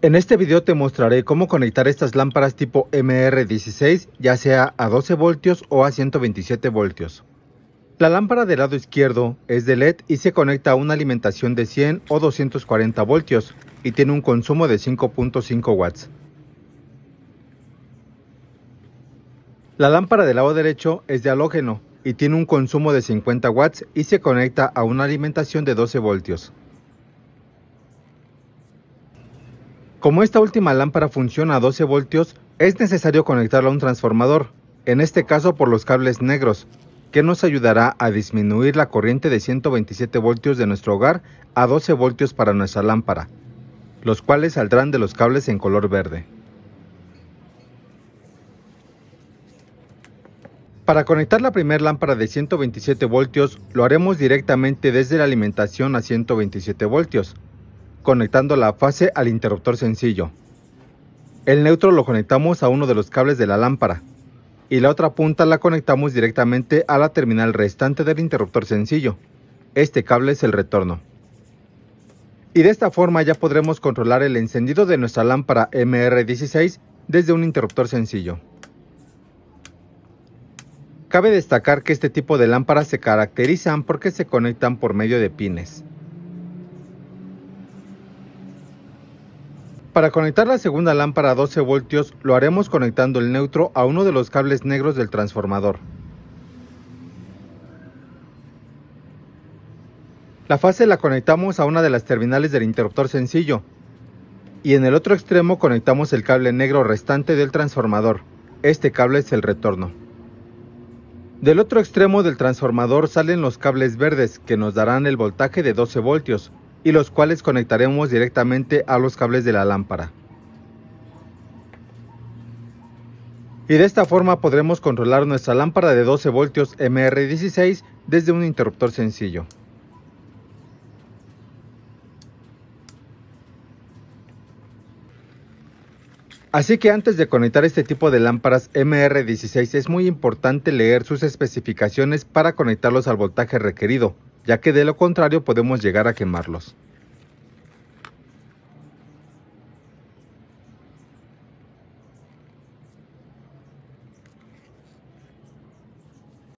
En este video te mostraré cómo conectar estas lámparas tipo MR16 ya sea a 12 voltios o a 127 voltios. La lámpara del lado izquierdo es de LED y se conecta a una alimentación de 100 o 240 voltios y tiene un consumo de 5.5 watts. La lámpara del lado derecho es de halógeno y tiene un consumo de 50 watts y se conecta a una alimentación de 12 voltios. Como esta última lámpara funciona a 12 voltios, es necesario conectarla a un transformador, en este caso por los cables negros, que nos ayudará a disminuir la corriente de 127 voltios de nuestro hogar a 12 voltios para nuestra lámpara, los cuales saldrán de los cables en color verde. Para conectar la primera lámpara de 127 voltios lo haremos directamente desde la alimentación a 127 voltios, conectando la fase al interruptor sencillo. El neutro lo conectamos a uno de los cables de la lámpara y la otra punta la conectamos directamente a la terminal restante del interruptor sencillo. Este cable es el retorno. Y de esta forma ya podremos controlar el encendido de nuestra lámpara MR16 desde un interruptor sencillo. Cabe destacar que este tipo de lámparas se caracterizan porque se conectan por medio de pines. Para conectar la segunda lámpara a 12 voltios lo haremos conectando el neutro a uno de los cables negros del transformador. La fase la conectamos a una de las terminales del interruptor sencillo y en el otro extremo conectamos el cable negro restante del transformador. Este cable es el retorno. Del otro extremo del transformador salen los cables verdes que nos darán el voltaje de 12 voltios y los cuales conectaremos directamente a los cables de la lámpara. Y de esta forma podremos controlar nuestra lámpara de 12 voltios MR16 desde un interruptor sencillo. Así que antes de conectar este tipo de lámparas MR16 es muy importante leer sus especificaciones para conectarlos al voltaje requerido, ya que de lo contrario podemos llegar a quemarlos.